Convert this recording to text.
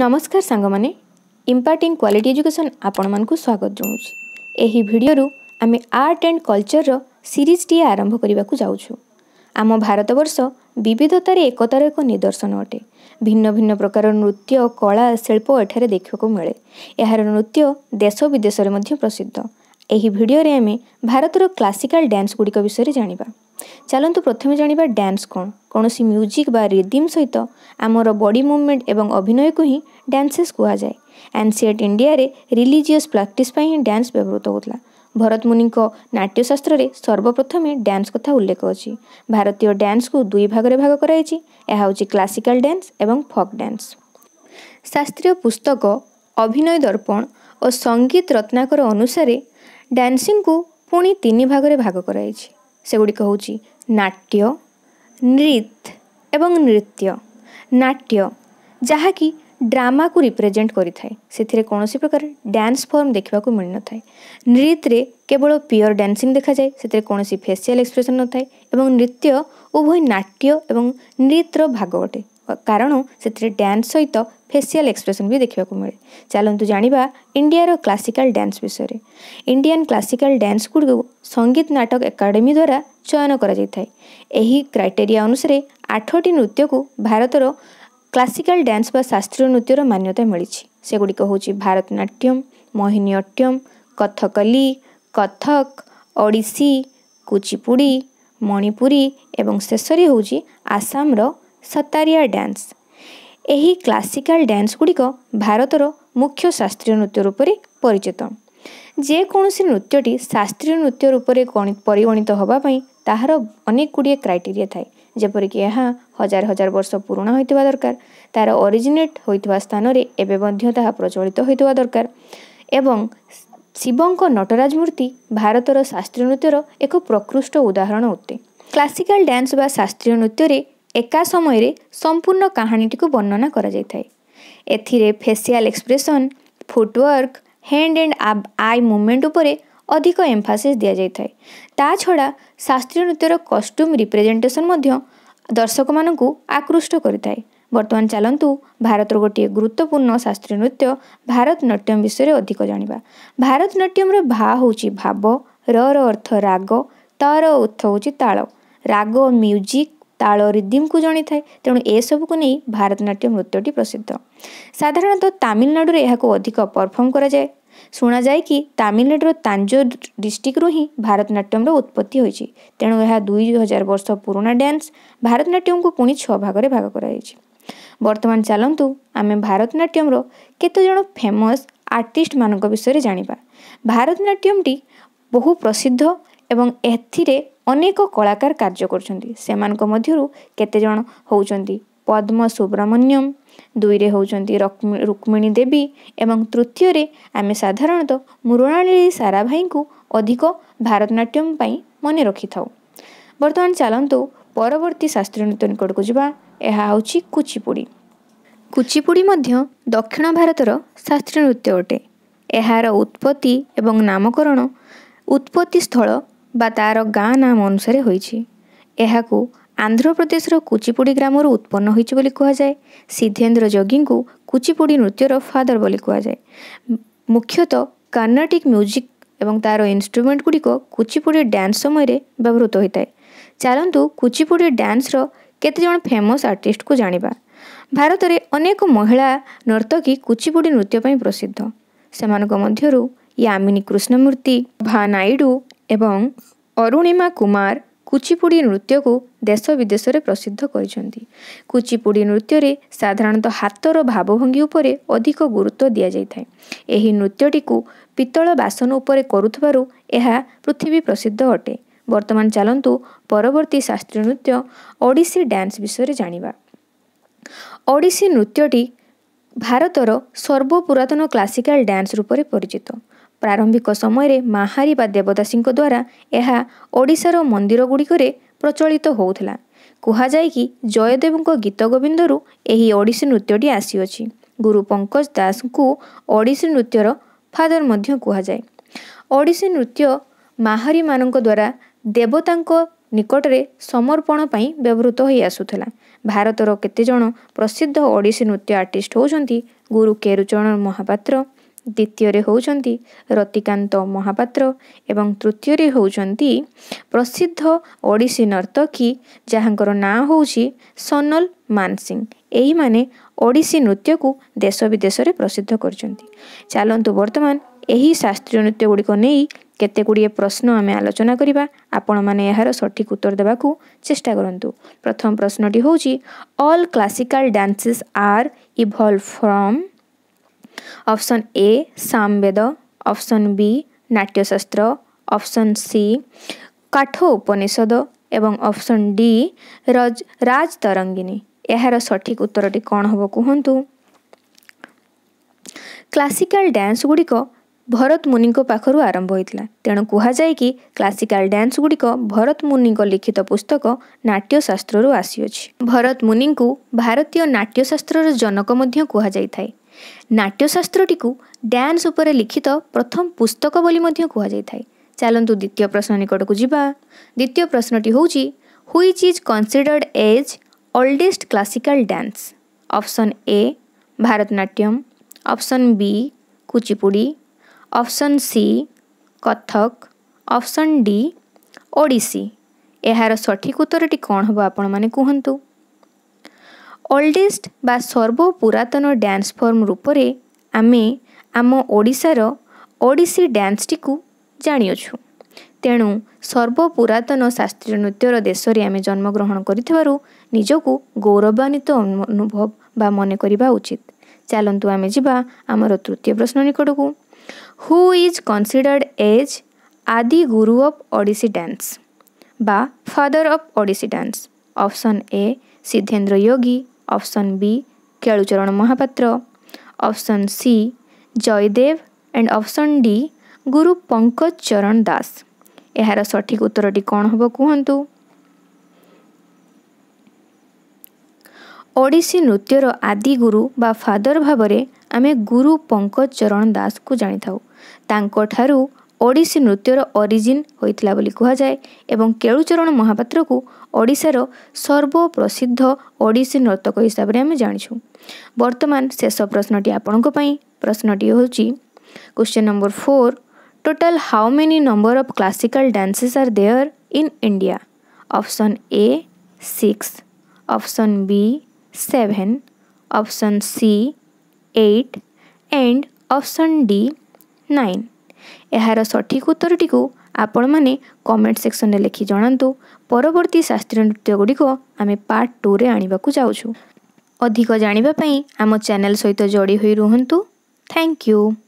ନମସ୍କାର ସାଙ୍ଗମାନେ ଇମ୍ପାର୍ଟିଂ quality education ଆପଣମାନଙ୍କୁ ସ୍ୱାଗତ ଜଣାଉଛି ଏହି ଭିଡ଼ିଓରୁ ଆମେ ଆର୍ଟ ଆଣ୍ଡ କଲଚରର ସିରିଜ୍ଟିଏ ଆରମ୍ଭ କରିବାକୁ ଯାଉଛୁ ଆମ ଭାରତବର୍ଷ ବିବିଧତାରେ ଏକତାର ଏକ ନିଦର୍ଶନ ଅଟେ ଭିନ୍ନ ଭିନ୍ନ ପ୍ରକାର ନୃତ୍ୟ କଳା ଶିଳ୍ପ ଏଠାରେ ଦେଖିବାକୁ ମିଳେ ଏହାର ନୃତ୍ୟ ଦେଶ ବିଦେଶରେ ମଧ୍ୟ ପ୍ରସିଦ୍ଧ ଏହି ଭିଡ଼ିଓରେ ଆମେ ଭାରତର କ୍ଲାସିକାଲ୍ ଡ୍ୟାନ୍ସ ଗୁଡ଼ିକ ବିଷୟରେ ଜାଣିବା ଚାଲନ୍ତୁ ପ୍ରଥମେ ଜାଣିବା ଡ୍ୟାନ୍ସ କ'ଣ କୌଣସି ମ୍ୟୁଜିକ୍ ବା ରିଦିମ୍ ସହିତ ଆମର ବଡି ମୁଭମେଣ୍ଟ ଏବଂ ଅଭିନୟକୁ ହିଁ ଡ୍ୟାନ୍ସେସ୍ କୁହାଯାଏ ଆନ୍ସିଏଟ୍ ଇଣ୍ଡିଆରେ ରିଲିଜିୟସ୍ ପ୍ରାକ୍ଟିସ୍ ପାଇଁ ହିଁ ଡ୍ୟାନ୍ସ ବ୍ୟବହୃତ ହେଉଥିଲା ଭରତ ମୁନିଙ୍କ ନାଟ୍ୟଶାସ୍ତ୍ରରେ ସର୍ବପ୍ରଥମେ ଡ୍ୟାନ୍ସ କଥା ଉଲ୍ଲେଖ ଅଛି ଭାରତୀୟ ଡ୍ୟାନ୍ସକୁ ଦୁଇ ଭାଗରେ ଭାଗ କରାଯାଇଛି ଏହା ହେଉଛି କ୍ଲାସିକାଲ୍ ଡ୍ୟାନ୍ସ ଏବଂ ଫକ୍ ଡ୍ୟାନ୍ସ ଶାସ୍ତ୍ରୀୟ ପୁସ୍ତକ ଅଭିନୟ ଦର୍ପଣ ଓ ସଙ୍ଗୀତ ରତ୍ନାକର ଅନୁସାରେ ଡ୍ୟାନ୍ସିଂକୁ ପୁଣି ତିନି ଭାଗରେ ଭାଗ କରାଯାଇଛି ସେଗୁଡ଼ିକ ହେଉଛି ନାଟ୍ୟ ନୃତ୍ ଏବଂ ନୃତ୍ୟ ନାଟ୍ୟ ଯାହାକି ଡ୍ରାମାକୁ ରିପ୍ରେଜେଣ୍ଟ କରିଥାଏ ସେଥିରେ କୌଣସି ପ୍ରକାର ଡ୍ୟାନ୍ସ ଫର୍ମ ଦେଖିବାକୁ ମିଳିନଥାଏ ନୃତ୍ୟରେ କେବଳ ପିଓର ଡ୍ୟାନ୍ସିଂ ଦେଖାଯାଏ ସେଥିରେ କୌଣସି ଫେସିଆଲ ଏକ୍ସପ୍ରେସନ୍ ନଥାଏ ଏବଂ ନୃତ୍ୟ ଉଭୟ ନାଟ୍ୟ ଏବଂ ନୃତ୍ୟର ଭାଗ ଅଟେ କାରଣ ସେଥିରେ ଡ୍ୟାନ୍ସ ସହିତ ଫେସିଆଲ୍ ଏକ୍ସପ୍ରେସନ୍ ବି ଦେଖିବାକୁ ମିଳେ ଚାଲନ୍ତୁ ଜାଣିବା ଇଣ୍ଡିଆର କ୍ଲାସିକାଲ୍ ଡ୍ୟାନ୍ସ ବିଷୟରେ ଇଣ୍ଡିଆନ୍ କ୍ଲାସିକାଲ୍ ଡ୍ୟାନ୍ସ ଗୁଡ଼ିକୁ ସଙ୍ଗୀତ ନାଟକ ଏକାଡେମୀ ଦ୍ୱାରା ଚୟନ କରାଯାଇଥାଏ ଏହି କ୍ରାଇଟେରିଆ ଅନୁସାରେ ଆଠଟି ନୃତ୍ୟକୁ ଭାରତର କ୍ଲାସିକାଲ୍ ଡ୍ୟାନ୍ସ ବା ଶାସ୍ତ୍ରୀୟ ନୃତ୍ୟର ମାନ୍ୟତା ମିଳିଛି ସେଗୁଡ଼ିକ ହେଉଛି ଭାରତନାଟ୍ୟମ୍ ମୋହିନୀଅଟ୍ୟମ୍ କଥକଲି କଥକ ଓଡ଼ିଶୀ କୁଚିପୁଡ଼ି ମଣିପୁରୀ ଏବଂ ଶେଷରେ ହେଉଛି ଆସାମର ସତାରିଆ ଡ୍ୟାନ୍ସ ଏହି କ୍ଲାସିକାଲ ଡ୍ୟାନ୍ସ ଗୁଡ଼ିକ ଭାରତର ମୁଖ୍ୟ ଶାସ୍ତ୍ରୀୟ ନୃତ୍ୟ ରୂପରେ ପରିଚିତ ଯେକୌଣସି ନୃତ୍ୟଟି ଶାସ୍ତ୍ରୀୟ ନୃତ୍ୟ ରୂପରେ ପରିଗଣିତ ହେବା ପାଇଁ ତାହାର ଅନେକ ଗୁଡ଼ିଏ କ୍ରାଇଟେରିଆ ଥାଏ ଯେପରିକି ଏହା ହଜାର ହଜାର ବର୍ଷ ପୁରୁଣା ହୋଇଥିବା ଦରକାର ତାର ଅରିଜିନେଟ୍ ହୋଇଥିବା ସ୍ଥାନରେ ଏବେ ମଧ୍ୟ ତାହା ପ୍ରଚଳିତ ହୋଇଥିବା ଦରକାର ଏବଂ ଶିବଙ୍କ ନଟରାଜ ମୂର୍ତ୍ତି ଭାରତର ଶାସ୍ତ୍ରୀୟ ନୃତ୍ୟର ଏକ ପ୍ରକୃଷ୍ଟ ଉଦାହରଣ ଅଟେ କ୍ଲାସିକାଲ ଡ୍ୟାନ୍ସ ବା ଶାସ୍ତ୍ରୀୟ ନୃତ୍ୟରେ ଏକା ସମୟରେ ସମ୍ପୂର୍ଣ୍ଣ କାହାଣୀଟିକୁ ବର୍ଣ୍ଣନା କରାଯାଇଥାଏ ଏଥିରେ facial expression footwork hand and eye movement ଉପରେ ଅଧିକ ଏମ୍ଫାସିସ୍ ଦିଆଯାଇଥାଏ ତା ଛଡ଼ା ଶାସ୍ତ୍ରୀୟ ନୃତ୍ୟର କଷ୍ଟ୍ୟୁମ୍ ରିପ୍ରେଜେଣ୍ଟେସନ୍ ମଧ୍ୟ ଦର୍ଶକମାନଙ୍କୁ ଆକୃଷ୍ଟ କରିଥାଏ ବର୍ତ୍ତମାନ ଚାଲନ୍ତୁ ଭାରତର ଗୋଟିଏ ଗୁରୁତ୍ୱପୂର୍ଣ୍ଣ ଶାସ୍ତ୍ରୀୟ ନୃତ୍ୟ ଭାରତନାଟ୍ୟମ୍ ବିଷୟରେ ଅଧିକ ଜାଣିବା ଭାରତନାଟ୍ୟମ୍ର ଭା ହେଉଛି ଭାବ ରର ଅର୍ଥ ରାଗ ତର ଅର୍ଥ ହେଉଛି ତାଳ ରାଗ ମ୍ୟୁଜିକ୍ ତାଳ ରିଦିମ୍କୁ ଜଣିଥାଏ ତେଣୁ ଏସବୁକୁ ନେଇ ଭାରତନାଟ୍ୟ ନୃତ୍ୟଟି ପ୍ରସିଦ୍ଧ ସାଧାରଣତଃ ତାମିଲନାଡ଼ୁରେ ଏହାକୁ ଅଧିକ ପରଫର୍ମ କରାଯାଏ ଶୁଣାଯାଏ କି ତାମିଲନାଡ଼ୁର ତାଞ୍ଜୋର ଡିଷ୍ଟ୍ରିକ୍ଟରୁ ହିଁ ଭାରତନାଟ୍ୟମର ଉତ୍ପତ୍ତି ହୋଇଛି ତେଣୁ ଏହା ଦୁଇ ହଜାର ବର୍ଷ ପୁରୁଣା ଡ୍ୟାନ୍ସ ଭାରତନାଟ୍ୟମକୁ ପୁଣି ଛଅ ଭାଗରେ ଭାଗ କରାଯାଇଛି ବର୍ତ୍ତମାନ ଚାଲନ୍ତୁ ଆମେ ଭାରତନାଟ୍ୟମର କେତେଜଣ ଫେମସ୍ ଆର୍ଟିଷ୍ଟମାନଙ୍କ ବିଷୟରେ ଜାଣିବା ଭାରତନାଟ୍ୟମଟି ବହୁ ପ୍ରସିଦ୍ଧ ଏବଂ ଏଥିରେ ଅନେକ କଳାକାର କାର୍ଯ୍ୟ କରୁଛନ୍ତି ସେମାନଙ୍କ ମଧ୍ୟରୁ କେତେଜଣ ହେଉଛନ୍ତି ପଦ୍ମ ସୁବ୍ରମଣ୍ୟମ ଦୁଇରେ ହେଉଛନ୍ତି ରୁକ୍ମିଣୀ ଦେବୀ ଏବଂ ତୃତୀୟରେ ଆମେ ସାଧାରଣତଃ ମୃଣାଳୀ ସାରାଭାଇଙ୍କୁ ଅଧିକ ଭାରତନାଟ୍ୟମ ପାଇଁ ମନେ ରଖିଥାଉ ବର୍ତ୍ତମାନ ଚାଲନ୍ତୁ ପରବର୍ତ୍ତୀ ଶାସ୍ତ୍ରୀୟ ନୃତ୍ୟ ନିକଟକୁ ଯିବା ଏହା ହେଉଛି କୁଚିପୁଡ଼ି କୁଚିପୁଡ଼ି ମଧ୍ୟ ଦକ୍ଷିଣ ଭାରତର ଶାସ୍ତ୍ରୀୟ ନୃତ୍ୟ ଅଟେ ଏହାର ଉତ୍ପତ୍ତି ଏବଂ ନାମକରଣ ଉତ୍ପତ୍ତି ସ୍ଥଳ ବା ତା'ର ଗାଁ ନାମ ଅନୁସାରେ ହୋଇଛି ଏହାକୁ ଆନ୍ଧ୍ରପ୍ରଦେଶର କୁଚିପୁଡ଼ି ଗ୍ରାମରୁ ଉତ୍ପନ୍ନ ହୋଇଛି ବୋଲି କୁହାଯାଏ ସିଦ୍ଧେନ୍ଦ୍ର ଯୋଗୀଙ୍କୁ କୁଚିପୁଡ଼ି ନୃତ୍ୟର ଫାଦର୍ ବୋଲି କୁହାଯାଏ ମୁଖ୍ୟତଃ କର୍ଣ୍ଣାଟିକ୍ ମ୍ୟୁଜିକ୍ ଏବଂ ତା'ର ଇନ୍ଷ୍ଟ୍ରୁମେଣ୍ଟ ଗୁଡ଼ିକ କୁଚିପୁଡ଼ି ଡ୍ୟାନ୍ସ ସମୟରେ ବ୍ୟବହୃତ ହୋଇଥାଏ ଚାଲନ୍ତୁ କୁଚିପୁଡ଼ି ଡ୍ୟାନ୍ସର କେତେଜଣ ଫେମସ୍ ଆର୍ଟିଷ୍ଟକୁ ଜାଣିବା ଭାରତରେ ଅନେକ ମହିଳା ନର୍ତ୍ତକୀ କୁଚିପୁଡ଼ି ନୃତ୍ୟ ପାଇଁ ପ୍ରସିଦ୍ଧ ସେମାନଙ୍କ ମଧ୍ୟରୁ ୟାମିନୀ କୃଷ୍ଣମୂର୍ତ୍ତି ଭା ନାଇଡ଼ୁ ଏବଂ ଅରୁଣିମା କୁମାର କୁଚିପୁଡ଼ି ନୃତ୍ୟକୁ ଦେଶ ବିଦେଶରେ ପ୍ରସିଦ୍ଧ କରିଛନ୍ତି କୁଚିପୁଡ଼ି ନୃତ୍ୟରେ ସାଧାରଣତଃ ହାତର ଭାବଭଙ୍ଗୀ ଉପରେ ଅଧିକ ଗୁରୁତ୍ୱ ଦିଆଯାଇଥାଏ ଏହି ନୃତ୍ୟଟିକୁ ପିତ୍ତଳ ବାସନ ଉପରେ କରୁଥିବାରୁ ଏହା ପୃଥିବୀ ପ୍ରସିଦ୍ଧ ଅଟେ ବର୍ତ୍ତମାନ ଚାଲନ୍ତୁ ପରବର୍ତ୍ତୀ ଶାସ୍ତ୍ରୀୟ ନୃତ୍ୟ ଓଡ଼ିଶୀ ଡ୍ୟାନ୍ସ ବିଷୟରେ ଜାଣିବା ଓଡ଼ିଶୀ ନୃତ୍ୟଟି ଭାରତର ସର୍ବପୁରାତନ କ୍ଲାସିକାଲ ଡ୍ୟାନ୍ସ ରୂପରେ ପରିଚିତ ପ୍ରାରମ୍ଭିକ ସମୟରେ ମାହାରି ବା ଦେବଦାସୀଙ୍କ ଦ୍ୱାରା ଏହା ଓଡ଼ିଶାର ମନ୍ଦିର ଗୁଡ଼ିକରେ ପ୍ରଚଳିତ ହେଉଥିଲା କୁହାଯାଏ କି ଜୟଦେବଙ୍କ ଗୋବିନ୍ଦରୁ ଏହି ଓଡ଼ିଶୀ ନୃତ୍ୟଟି ଆସିଅଛି ଗୁରୁ ପଙ୍କଜ ଦାସଙ୍କୁ ଓଡ଼ିଶୀ ନୃତ୍ୟର ଫାଦର ମଧ୍ୟ କୁହାଯାଏ ଓଡ଼ିଶୀ ନୃତ୍ୟ ମାହାରିମାନଙ୍କ ଦ୍ୱାରା ଦେବତାଙ୍କ ନିକଟରେ ସମର୍ପଣ ପାଇଁ ବ୍ୟବହୃତ ହୋଇ ଆସୁଥିଲା ଭାରତର କେତେଜଣ ପ୍ରସିଦ୍ଧ ଓଡ଼ିଶୀ ନୃତ୍ୟ ଆର୍ଟିଷ୍ଟ ହେଉଛନ୍ତି ଗୁରୁ କେରୁଚରଣ ମହାପାତ୍ର ଦ୍ୱିତୀୟରେ ହେଉଛନ୍ତି ରତିକାନ୍ତ ମହାପାତ୍ର ଏବଂ ତୃତୀୟରେ ହେଉଛନ୍ତି ପ୍ରସିଦ୍ଧ ଓଡ଼ିଶୀ ନର୍ତ୍ତକୀ ଯାହାଙ୍କର ନାଁ ହେଉଛି ସୋନଲ ମାନସିଂ ଏହିମାନେ ଓଡ଼ିଶୀ ନୃତ୍ୟକୁ ଦେଶ ବିଦେଶରେ ପ୍ରସିଦ୍ଧ କରିଛନ୍ତି ଚାଲନ୍ତୁ ବର୍ତ୍ତମାନ ଏହି ଶାସ୍ତ୍ରୀୟ ନୃତ୍ୟ ଗୁଡ଼ିକ ନେଇ କେତେ ଗୁଡ଼ିଏ ପ୍ରଶ୍ନ ଆମେ ଆଲୋଚନା କରିବା ଆପଣମାନେ ଏହାର ସଠିକ୍ ଉତ୍ତର ଦେବାକୁ ଚେଷ୍ଟା କରନ୍ତୁ ପ୍ରଥମ ପ୍ରଶ୍ନଟି ହେଉଛି all classical dances are evolved from option A Samaveda option B Natyashastra option C Katha Upanishad ଏବଂ ଅପସନ୍ ଡି ରଜ ରାଜ ତରଙ୍ଗିନୀ ଏହାର ସଠିକ୍ ଉତ୍ତରଟି କ'ଣ ହେବ କୁହନ୍ତୁ କ୍ଲାସିକାଲ ଡ୍ୟାନ୍ସ ଗୁଡ଼ିକ ଭରତ ମୁନିଙ୍କ ପାଖରୁ ଆରମ୍ଭ ହୋଇଥିଲା ତେଣୁ କୁହାଯାଏ କି କ୍ଲାସିକାଲ ଡ୍ୟାନ୍ସ ଗୁଡ଼ିକ ଭରତ ମୁନିଙ୍କ ଲିଖିତ ପୁସ୍ତକ ନାଟ୍ୟଶାସ୍ତ୍ରରୁ ଆସିଅଛି ଭରତ ମୁନିଙ୍କୁ ଭାରତୀୟ ନାଟ୍ୟଶାସ୍ତ୍ରର ଜନକ ମଧ୍ୟ କୁହାଯାଇଥାଏ ନାଟ୍ୟଶାସ୍ତ୍ରଟିକୁ ଡ୍ୟାନ୍ସ ଉପରେ ଲିଖିତ ପ୍ରଥମ ପୁସ୍ତକ ବୋଲି ମଧ୍ୟ କୁହାଯାଇଥାଏ ଚାଲନ୍ତୁ ଦ୍ୱିତୀୟ ପ୍ରଶ୍ନ ନିକଟକୁ ଯିବା ଦ୍ୱିତୀୟ ପ୍ରଶ୍ନଟି ହେଉଛି which is considered as oldest classical dance option A Bharatanatyam option B Kuchipudi option C Kathak option D Odissi ଏହାର ସଠିକ୍ ଉତ୍ତରଟି କ'ଣ ହେବ ଆପଣମାନେ କୁହନ୍ତୁ ଓଲ୍ଡେଷ୍ଟ ବା ସର୍ବପୁରାତନ ଡ୍ୟାନ୍ସ ଫର୍ମ ରୂପରେ ଆମେ ଆମ ଓଡ଼ିଶାର ଓଡ଼ିଶୀ ଡ୍ୟାନ୍ସଟିକୁ ଜାଣିଅଛୁ ତେଣୁ ସର୍ବପୁରାତନ ଶାସ୍ତ୍ରୀୟ ନୃତ୍ୟର ଦେଶରେ ଆମେ ଜନ୍ମଗ୍ରହଣ କରିଥିବାରୁ ନିଜକୁ ଗୌରବାନ୍ୱିତ ଅନୁଭବ ବା ମନେ କରିବା ଉଚିତ ଚାଲନ୍ତୁ ଆମେ ଯିବା ଆମର ତୃତୀୟ ପ୍ରଶ୍ନ ନିକଟକୁ who is considered as Adi Guru of Odissi dance ବା father of Odissi dance option A Siddhendra Yogi option B Kelucharan Mahapatra option C Jayadeva and option D Guru Pankaj Charan Das ଏହାର ସଠିକ୍ ଉତ୍ତରଟି କ'ଣ ହେବ କୁହନ୍ତୁ ଓଡ଼ିଶୀ ନୃତ୍ୟର ଆଦି ଗୁରୁ ବା ଫାଦର ଭାବରେ ଆମେ ଗୁରୁ ପଙ୍କଜ ଚରଣ ଦାସଙ୍କୁ ଜାଣିଥାଉ ତାଙ୍କଠାରୁ ଓଡ଼ିଶୀ ନୃତ୍ୟର ଅରିଜିନ୍ ହୋଇଥିଲା ବୋଲି କୁହାଯାଏ ଏବଂ କେଳୁଚରଣ ମହାପାତ୍ରକୁ ଓଡ଼ିଶାର ସର୍ବପ୍ରସିଦ୍ଧ ଓଡ଼ିଶୀ ନର୍ତ୍ତକ ହିସାବରେ ଆମେ ଜାଣିଛୁ ବର୍ତ୍ତମାନ ଶେଷ ପ୍ରଶ୍ନଟି ଆପଣଙ୍କ ପାଇଁ ପ୍ରଶ୍ନଟି ହେଉଛି question number four total how many number of classical dances are there in India option A six option B seven option C eight and option D nine ଏହାର ସଠିକ ଉତ୍ତରଟିକୁ ଆପଣମାନେ କମେଣ୍ଟ ସେକ୍ସନରେ ଲେଖି ଜଣାନ୍ତୁ ପରବର୍ତ୍ତୀ ଶାସ୍ତ୍ରୀୟ ନୃତ୍ୟ ଗୁଡ଼ିକ ଆମେ ପାର୍ଟ ଟୁରେ ଆଣିବାକୁ ଯାଉଛୁ ଅଧିକ ଜାଣିବା ପାଇଁ ଆମ ଚ୍ୟାନେଲ ସହିତ ଯୋଡ଼ି ହୋଇ ରୁହନ୍ତୁ ଥ୍ୟାଙ୍କ ୟୁ